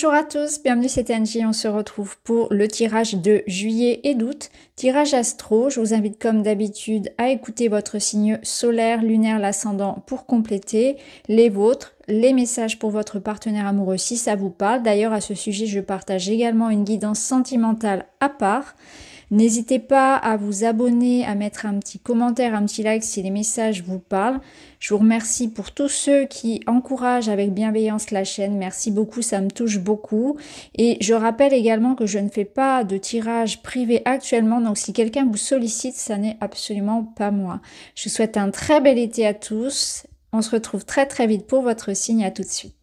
Bonjour à tous, bienvenue, c'est Angie. On se retrouve pour le tirage de juillet et d'août. Tirage astro, je vous invite comme d'habitude à écouter votre signe solaire, lunaire, l'ascendant pour compléter les vôtres, les messages pour votre partenaire amoureux si ça vous parle. D'ailleurs, à ce sujet, je partage également une guidance sentimentale à part. N'hésitez pas à vous abonner, à mettre un petit commentaire, un petit like si les messages vous parlent. Je vous remercie pour tous ceux qui encouragent avec bienveillance la chaîne. Merci beaucoup, ça me touche beaucoup. Et je rappelle également que je ne fais pas de tirage privé actuellement, donc si quelqu'un vous sollicite, ça n'est absolument pas moi. Je vous souhaite un très bel été à tous. On se retrouve très très vite pour votre signe. À tout de suite.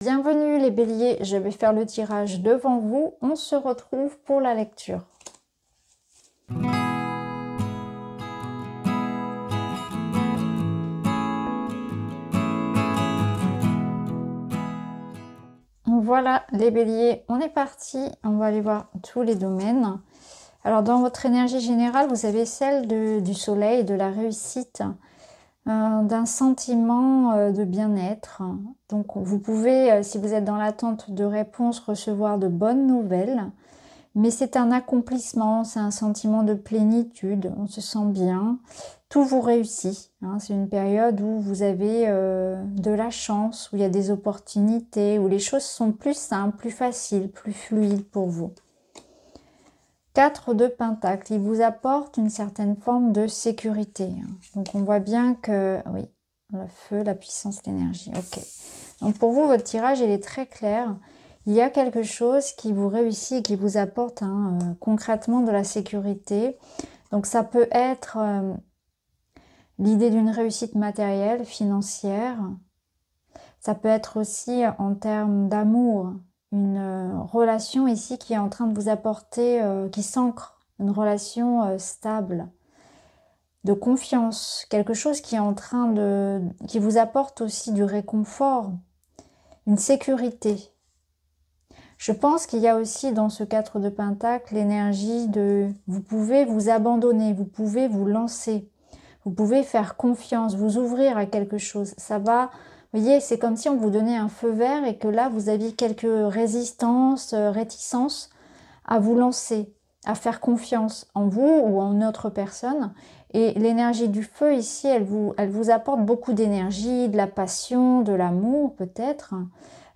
Bienvenue les béliers, je vais faire le tirage devant vous. On se retrouve pour la lecture. Voilà les béliers, on est parti, on va aller voir tous les domaines. Alors dans votre énergie générale, vous avez celle du soleil, de la réussite, euh, d'un sentiment euh, de bien-être. Donc vous pouvez, euh, si vous êtes dans l'attente de réponses, recevoir de bonnes nouvelles mais c'est un accomplissement, c'est un sentiment de plénitude, on se sent bien, tout vous réussit. Hein. C'est une période où vous avez euh, de la chance, où il y a des opportunités, où les choses sont plus simples, plus faciles, plus fluides pour vous. 4 de Pentacle, il vous apporte une certaine forme de sécurité. Hein. Donc on voit bien que, ah oui, le feu, la puissance, l'énergie, ok. Donc pour vous, votre tirage, il est très clair il y a quelque chose qui vous réussit, qui vous apporte hein, euh, concrètement de la sécurité. Donc ça peut être euh, l'idée d'une réussite matérielle, financière. Ça peut être aussi en termes d'amour, une euh, relation ici qui est en train de vous apporter, qui s'ancre, une relation stable de confiance, quelque chose qui est en train de, qui vous apporte aussi du réconfort, une sécurité, je pense qu'il y a aussi dans ce 4 de Pentacle l'énergie de vous pouvez vous abandonner, vous pouvez vous lancer, vous pouvez faire confiance, vous ouvrir à quelque chose. Ça va, vous voyez, c'est comme si on vous donnait un feu vert et que là vous aviez quelques résistances, euh, réticences à vous lancer, à faire confiance en vous ou en autre personne. Et l'énergie du feu ici, elle vous, elle vous apporte beaucoup d'énergie, de la passion, de l'amour peut-être.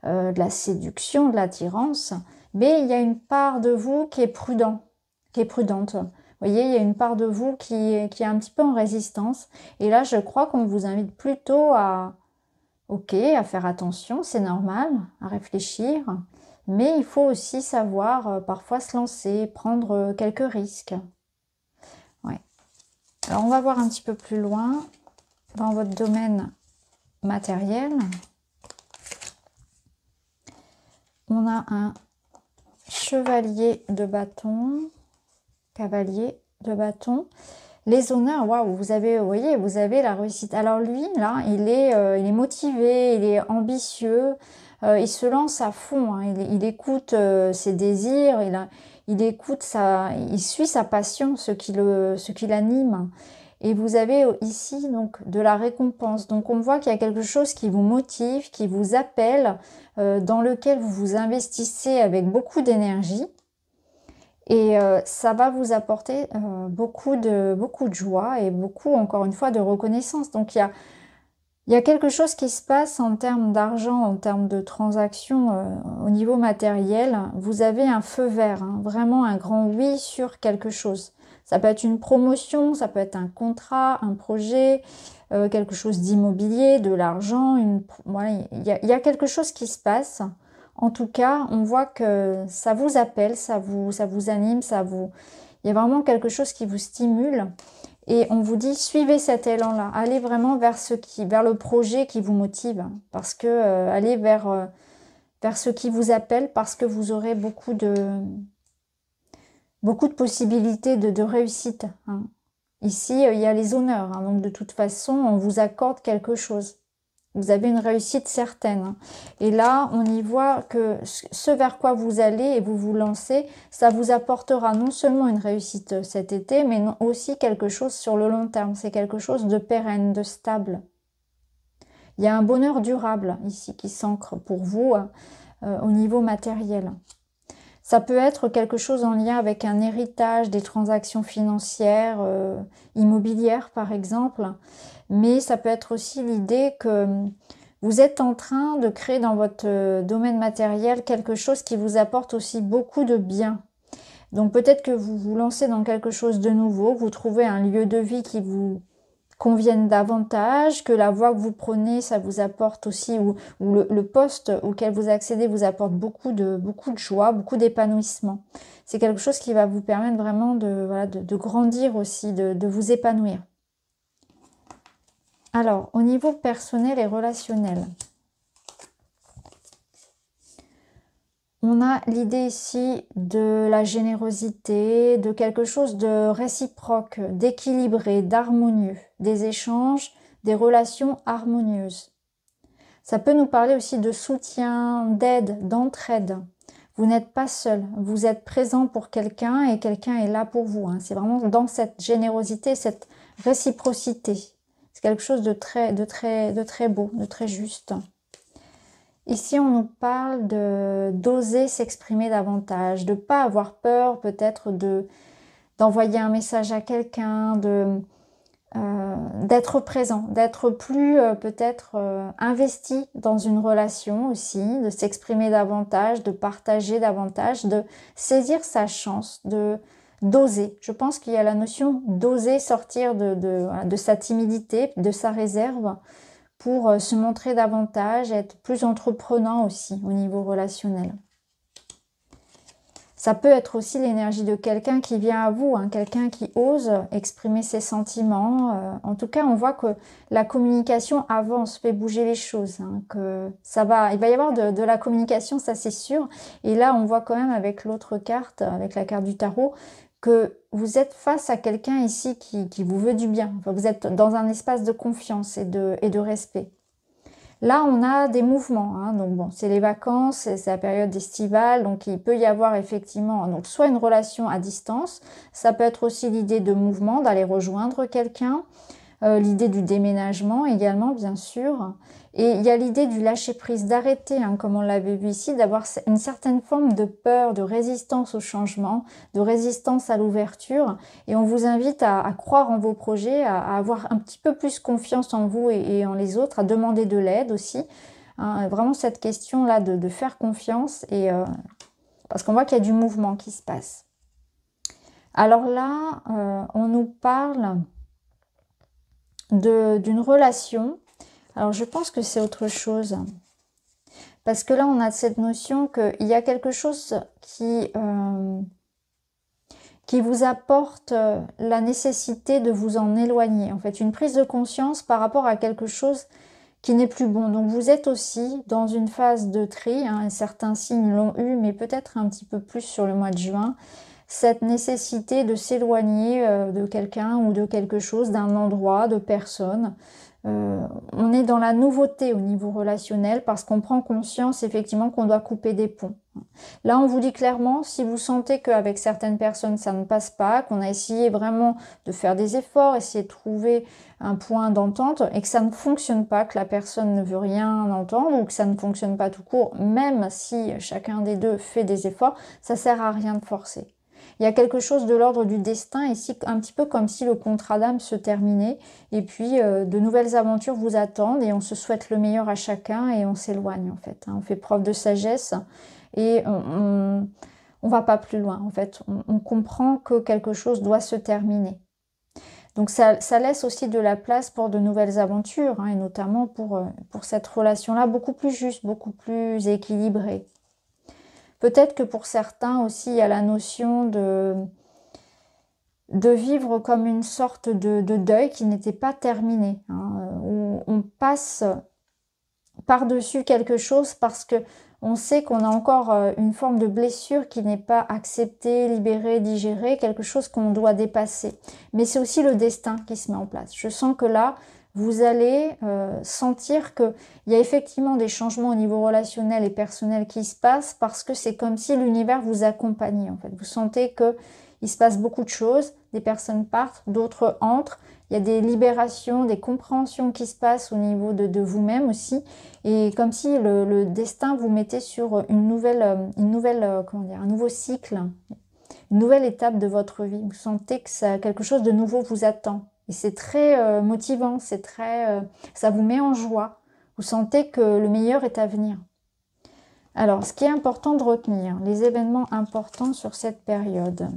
Euh, de la séduction, de l'attirance, mais il y a une part de vous qui est prudent, qui est prudente. Vous voyez, il y a une part de vous qui, qui est un petit peu en résistance. Et là, je crois qu'on vous invite plutôt à, ok, à faire attention, c'est normal, à réfléchir, mais il faut aussi savoir euh, parfois se lancer, prendre euh, quelques risques. Ouais. Alors, on va voir un petit peu plus loin dans votre domaine matériel on a un chevalier de bâton, cavalier de bâton. Les honneurs, waouh, vous avez, voyez, vous avez la réussite. Alors lui, là, il est, euh, il est motivé, il est ambitieux, euh, il se lance à fond, hein. il, écoute euh, ses désirs, il, il écoute sa, il suit sa passion, ce qui le, ce qui l'anime. Hein. Et vous avez euh, ici donc de la récompense. Donc on voit qu'il y a quelque chose qui vous motive, qui vous appelle, euh, dans lequel vous vous investissez avec beaucoup d'énergie. Et euh, ça va vous apporter beaucoup, de, beaucoup de joie et beaucoup, encore une fois, de reconnaissance. Donc il y a, quelque chose qui se passe en termes d'argent, en termes de transactions au niveau matériel. Vous avez un feu vert, hein, vraiment un grand oui sur quelque chose. Ça peut être une promotion, ça peut être un contrat, un projet, euh, quelque chose d'immobilier, de l'argent. Une... il y, a quelque chose qui se passe. En tout cas, on voit que ça vous appelle, ça vous, anime, ça vous. Il y a vraiment quelque chose qui vous stimule. Et on vous dit suivez cet élan-là, allez vraiment vers ce qui, vers le projet qui vous motive, parce que euh, allez vers euh, vers ce qui vous appelle, parce que vous aurez beaucoup de beaucoup de possibilités de, réussite. Hein. Ici, euh, il y a les honneurs. Hein. donc de toute façon, on vous accorde quelque chose. Vous avez une réussite certaine. Hein. Et là, on y voit que ce vers quoi vous allez et vous vous lancez, ça vous apportera non seulement une réussite euh, cet été, mais aussi quelque chose sur le long terme. C'est quelque chose de pérenne, de stable. Il y a un bonheur durable ici qui s'ancre pour vous euh, au niveau matériel. Ça peut être quelque chose en lien avec un héritage des transactions financières, euh, immobilières par exemple, mais ça peut être aussi l'idée que vous êtes en train de créer dans votre euh, domaine matériel quelque chose qui vous apporte aussi beaucoup de bien. Donc peut-être que vous vous lancez dans quelque chose de nouveau, vous trouvez un lieu de vie qui vous convienne davantage, que la voie que vous prenez, ça vous apporte aussi, ou, le, poste auquel vous accédez vous apporte beaucoup de, beaucoup de joie, beaucoup d'épanouissement. C'est quelque chose qui va vous permettre vraiment de, grandir aussi, de vous épanouir. Alors, au niveau personnel et relationnel, On a l'idée ici de la générosité, de quelque chose de réciproque, d'équilibré, d'harmonieux, des échanges, des relations harmonieuses. Ça peut nous parler aussi de soutien, d'aide, d'entraide. Vous n'êtes pas seul, vous êtes présent pour quelqu'un et quelqu'un est là pour vous. Hein. C'est vraiment dans cette générosité, cette réciprocité. C'est quelque chose de très, de très, de très beau, de très juste. Ici, on nous parle de d'oser s'exprimer davantage, de ne pas avoir peur peut-être d'envoyer un message à quelqu'un, euh, d'être présent, d'être plus euh, peut-être euh, investi dans une relation aussi, de s'exprimer davantage, de partager davantage, de saisir sa chance, de d'oser. Je pense qu'il y a la notion d'oser sortir de, sa timidité, de sa réserve, pour euh, se montrer davantage, être plus entreprenant aussi au niveau relationnel. Ça peut être aussi l'énergie de quelqu'un qui vient à vous, hein, quelqu'un qui ose exprimer ses sentiments. Euh. en tout cas, on voit que la communication avance, fait bouger les choses. Hein, que ça va, il va y avoir de, de la communication, ça c'est sûr. Et là, on voit quand même avec l'autre carte, avec la carte du tarot, que vous êtes face à quelqu'un ici qui, vous veut du bien. vous êtes dans un espace de confiance et de, respect. Là, on a des mouvements. Hein. donc c'est les vacances, c'est la période estivale, donc il peut y avoir effectivement donc soit une relation à distance, ça peut être aussi l'idée de mouvement, d'aller rejoindre quelqu'un. Euh, l'idée du déménagement également, bien sûr. Et il y a l'idée du lâcher-prise, d'arrêter, hein, comme on l'avait vu ici, d'avoir une certaine forme de peur, de résistance au changement, de résistance à l'ouverture. Et on vous invite à, croire en vos projets, à, avoir un petit peu plus confiance en vous et, en les autres, à demander de l'aide aussi. Hein. vraiment cette question-là de, faire confiance, et, euh, parce qu'on voit qu'il y a du mouvement qui se passe. Alors là, euh, on nous parle d'une relation. Alors je pense que c'est autre chose. Parce que là, on a cette notion qu'il y a quelque chose qui, euh, qui vous apporte euh, la nécessité de vous en éloigner. En fait, une prise de conscience par rapport à quelque chose qui n'est plus bon. Donc vous êtes aussi dans une phase de tri. Hein, certains signes l'ont eu, mais peut-être un petit peu plus sur le mois de juin cette nécessité de s'éloigner euh, de quelqu'un ou de quelque chose, d'un endroit, de personne. Euh, on est dans la nouveauté au niveau relationnel parce qu'on prend conscience effectivement qu'on doit couper des ponts. Là, on vous dit clairement, si vous sentez qu'avec certaines personnes ça ne passe pas, qu'on a essayé vraiment de faire des efforts, essayer de trouver un point d'entente et que ça ne fonctionne pas, que la personne ne veut rien entendre ou que ça ne fonctionne pas tout court, même si chacun des deux fait des efforts, ça sert à rien de forcer. Il y a quelque chose de l'ordre du destin, ici, un petit peu comme si le contrat d'âme se terminait, et puis euh, de nouvelles aventures vous attendent, et on se souhaite le meilleur à chacun, et on s'éloigne en fait. Hein. On fait preuve de sagesse, et on, ne va pas plus loin en fait. On, comprend que quelque chose doit se terminer. Donc ça, laisse aussi de la place pour de nouvelles aventures, hein, et notamment pour, euh, pour cette relation-là beaucoup plus juste, beaucoup plus équilibrée. Peut-être que pour certains aussi, il y a la notion de, de vivre comme une sorte de, deuil qui n'était pas terminé. Hein. Euh, on passe par-dessus quelque chose parce que on sait qu'on a encore euh, une forme de blessure qui n'est pas acceptée, libérée, digérée, quelque chose qu'on doit dépasser. Mais c'est aussi le destin qui se met en place. Je sens que là, vous allez euh, sentir qu'il y a effectivement des changements au niveau relationnel et personnel qui se passent parce que c'est comme si l'univers vous accompagnait en fait. Vous sentez que il se passe beaucoup de choses, des personnes partent, d'autres entrent, il y a des libérations, des compréhensions qui se passent au niveau de, vous-même aussi, et comme si le, destin vous mettait sur une nouvelle, euh, une nouvelle euh, comment dire, un nouveau cycle, une nouvelle étape de votre vie. Vous sentez que ça, quelque chose de nouveau vous attend. Et c'est très euh, motivant, c'est très, euh, ça vous met en joie. Vous sentez que le meilleur est à venir. Alors, ce qui est important de retenir, les événements importants sur cette période.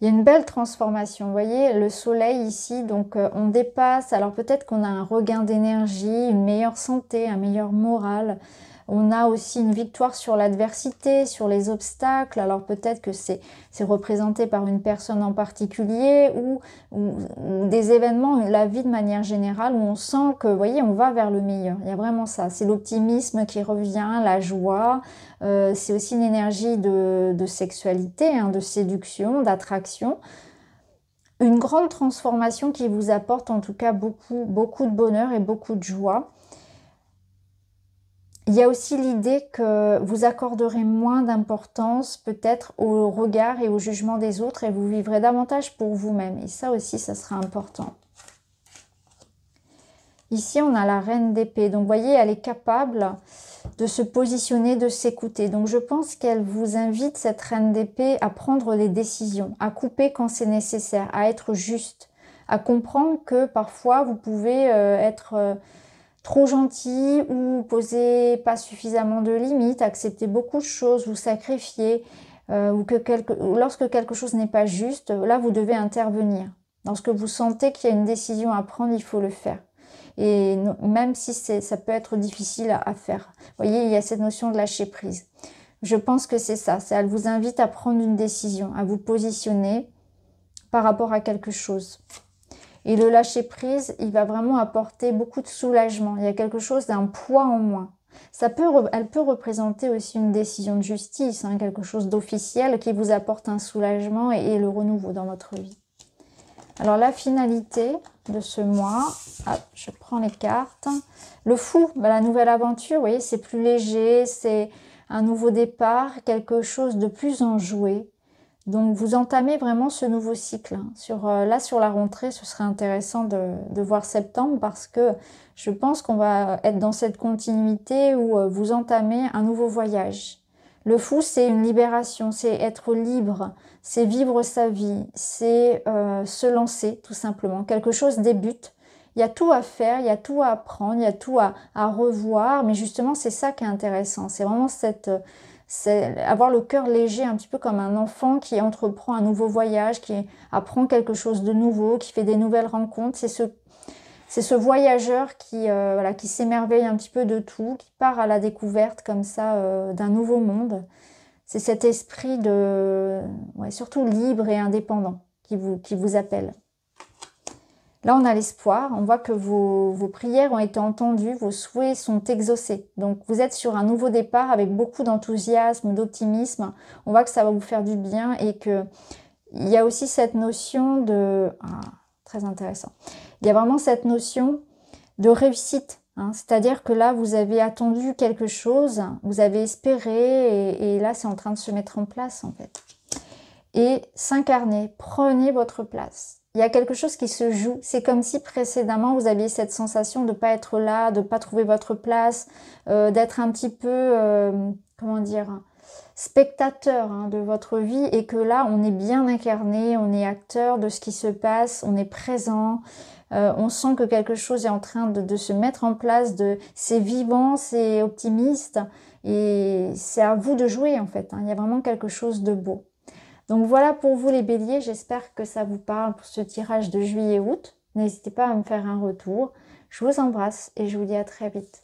Il y a une belle transformation, vous voyez, le soleil ici, donc euh, on dépasse, alors peut-être qu'on a un regain d'énergie, une meilleure santé, un meilleur moral, on a aussi une victoire sur l'adversité, sur les obstacles. Alors peut-être que c'est représenté par une personne en particulier ou, des événements, la vie de manière générale, où on sent que, voyez, on va vers le meilleur. Il y a vraiment ça. C'est l'optimisme qui revient, la joie. Euh, c'est aussi une énergie de, sexualité, hein, de séduction, d'attraction une grande transformation qui vous apporte en tout cas beaucoup de bonheur et beaucoup de joie. Il y a aussi l'idée que vous accorderez moins d'importance peut-être au regard et au jugement des autres et vous vivrez davantage pour vous-même. Et ça aussi, ça sera important. Ici, on a la reine d'épée. Donc, vous voyez, elle est capable de se positionner, de s'écouter. Donc, je pense qu'elle vous invite, cette reine d'épée, à prendre les décisions, à couper quand c'est nécessaire, à être juste, à comprendre que parfois, vous pouvez euh, être... Euh, trop gentil ou poser pas suffisamment de limites, accepter beaucoup de choses vous sacrifier, euh, ou que lorsque quelque chose n'est pas juste, là vous devez intervenir. Lorsque vous sentez qu'il y a une décision à prendre, il faut le faire. Et même si ça peut être difficile à, faire. Vous voyez, il y a cette notion de lâcher prise. Je pense que c'est ça. Elle vous invite à prendre une décision, à vous positionner par rapport à quelque chose. Et le lâcher prise, il va vraiment apporter beaucoup de soulagement. Il y a quelque chose d'un poids en moins. Ça peut, elle peut représenter aussi une décision de justice, hein, quelque chose d'officiel qui vous apporte un soulagement et, le renouveau dans votre vie. Alors la finalité de ce mois, je prends les cartes. Le fou, bah, la nouvelle aventure, vous c'est plus léger, c'est un nouveau départ, quelque chose de plus enjoué, donc vous entamez vraiment ce nouveau cycle. Hein. Sur, euh, là, sur la rentrée, ce serait intéressant de, voir septembre parce que je pense qu'on va être dans cette continuité où euh, vous entamez un nouveau voyage. Le fou, c'est une libération, c'est être libre, c'est vivre sa vie, c'est euh, se lancer tout simplement. Quelque chose débute. Il y a tout à faire, il y a tout à apprendre, il y a tout à revoir, mais justement, c'est ça qui est intéressant. C'est vraiment cette c'est avoir le cœur léger, un petit peu comme un enfant qui entreprend un nouveau voyage, qui apprend quelque chose de nouveau, qui fait des nouvelles rencontres. C'est ce, voyageur euh, qui, s'émerveille un petit peu de tout, qui part à la découverte comme ça euh, d'un nouveau monde. C'est cet esprit de, ouais, surtout libre et indépendant vous, qui vous appelle. Là, on a l'espoir, on voit que vos, prières ont été entendues, vos souhaits sont exaucés. Donc, vous êtes sur un nouveau départ avec beaucoup d'enthousiasme, d'optimisme. On voit que ça va vous faire du bien et que il y a aussi cette notion de... Ah, très intéressant. Il y a vraiment cette notion de réussite. Hein. C'est-à-dire que là, vous avez attendu quelque chose, vous avez espéré et là, c'est en train de se mettre en place en fait. Et s'incarner, prenez votre place il y a quelque chose qui se joue. C'est comme si précédemment vous aviez cette sensation de pas être là, de pas trouver votre place, euh, d'être un petit peu, euh, comment dire, spectateur hein, de votre vie et que là on est bien incarné, on est acteur de ce qui se passe, on est présent, euh, on sent que quelque chose est en train de, se mettre en place, de c'est vivant, c'est optimiste et c'est à vous de jouer en fait. Hein. Il y a vraiment quelque chose de beau. Donc voilà pour vous les béliers, j'espère que ça vous parle pour ce tirage de juillet-août. N'hésitez pas à me faire un retour. Je vous embrasse et je vous dis à très vite.